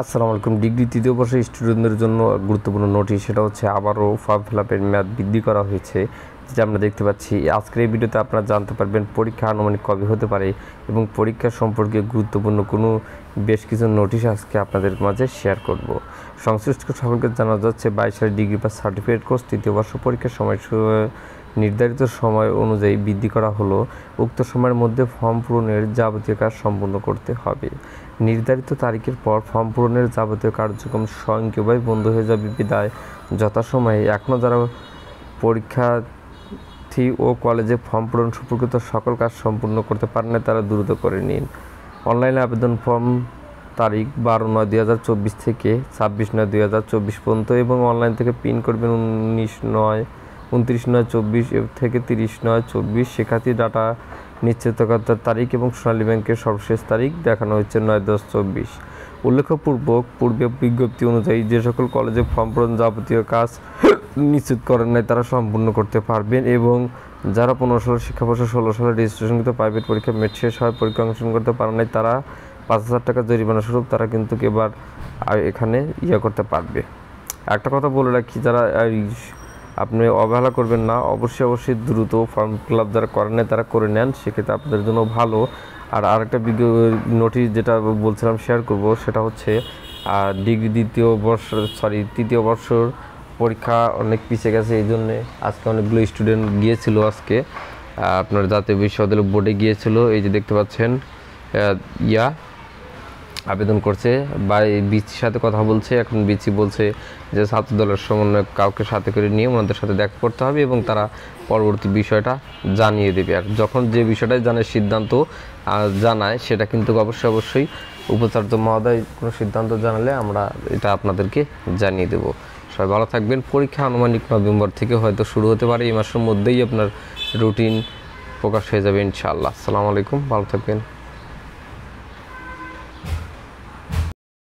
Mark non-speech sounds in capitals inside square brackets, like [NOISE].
আসসালামু আলাইকুম ডিগ্রি তৃতীয় বর্ষের স্টুডেন্টদের জন্য গুরুত্বপূর্ণ নোটিশ সেটা হচ্ছে আবারও ফর্ম ফিল আপের মেয়াদ বৃদ্ধি করা হয়েছে যেটা আমরা দেখতে পাচ্ছি আজকের এই ভিডিওতে আপনারা জানতে পারবেন পরীক্ষা আনুমানিক কবে হতে পারে এবং পরীক্ষা সম্পর্কে গুরুত্বপূর্ণ কোনো বেশ কিছু নোটিশ আজকে আপনাদের মাঝে শেয়ার করব সংশ্লিষ্ট সকলকে জানা যাচ্ছে বাইশ সালে ডিগ্রি পাস সার্টিফিকেট কোর্স তৃতীয় বর্ষ পরীক্ষার সময় নির্ধারিত সময় অনুযায়ী বৃদ্ধি করা হলো উক্ত সময়ের মধ্যে ফর্ম পূরণের যাবতীয় কাজ সম্পন্ন করতে হবে নির্ধারিত তারিখের পর ফর্ম পূরণের যাবতীয় কার্যক্রম স্বয়ংক্রিয়ভাবে বন্ধ হয়ে যাবে বিদায় যথাসময়ে এখনও যারা পরীক্ষার্থী ও কলেজে ফর্ম পূরণ সম্পর্কিত সকল কাজ সম্পূর্ণ করতে পারেন তারা দ্রুত করে নিন অনলাইনে আবেদন ফর্ম তারিখ বারো নয় দুই হাজার চব্বিশ থেকে ছাব্বিশ নয় দুই হাজার চব্বিশ পর্যন্ত এবং অনলাইন থেকে পিন করবেন উনিশ নয় উনত্রিশ নয় চব্বিশ থেকে তিরিশ নয় চব্বিশ শিক্ষার্থী ডাটা নিশ্চিতকর্তার তারিখ এবং সোনালী ব্যাংকের সর্বশেষ তারিখ দেখানো হচ্ছে নয় দশ চব্বিশ উল্লেখপূর্বক পূর্বে বিজ্ঞপ্তি অনুযায়ী যে সকল কলেজে ফর্ম পূরণ যাবতীয় কাজ [COUGHS] নিশ্চিত করেন নাই তারা সম্পূর্ণ করতে পারবেন এবং যারা পনেরো সালের শিক্ষাবর্ষ ষোলো সালে কিন্তু প্রাইভেট পরীক্ষা মেট শেষ হয় পরীক্ষা অংশগ্রহণ করতে পারেন নাই তারা পাঁচ হাজার টাকা জরিমানা স্বরূপ তারা কিন্তু এবার এখানে ইয়ে করতে পারবে একটা কথা বলে রাখি যারা আপনি অবহেলা করবেন না অবশ্যই অবশ্যই দ্রুত ফর্ম ফিল আপ যারা করেন তারা করে নেন সেক্ষেত্রে আপনাদের জন্য ভালো আর আরেকটা নোটিশ যেটা বলছিলাম শেয়ার করব সেটা হচ্ছে ডিগ্রি দ্বিতীয় বর্ষ সরি তৃতীয় বর্ষর পরীক্ষা অনেক পিছিয়ে গেছে এই জন্যে আজকে অনেকগুলো স্টুডেন্ট গিয়েছিল আজকে আপনার জাতীয় বিশ্ববিদ্যালয় বোর্ডে গিয়েছিল এই যে দেখতে পাচ্ছেন ইয়া আবেদন করছে বা বিচির সাথে কথা বলছে এখন বিচি বলছে যে ছাত্র দলের সমন্বয় কাউকে সাথে করে নিয়ে ওনাদের সাথে দেখা করতে হবে এবং তারা পরবর্তী বিষয়টা জানিয়ে দেবে আর যখন যে বিষয়টাই জানে সিদ্ধান্ত জানায় সেটা কিন্তু অবশ্যই অবশ্যই উপাচার্য মহোদয় কোনো সিদ্ধান্ত জানালে আমরা এটা আপনাদেরকে জানিয়ে দেব সবাই ভালো থাকবেন পরীক্ষা আনুমানিক নভেম্বর থেকে হয়তো শুরু হতে পারে এই মাসের মধ্যেই আপনার রুটিন প্রকাশ হয়ে যাবে ইনশাআল্লাহ আসসালামু আলাইকুম ভালো থাকবেন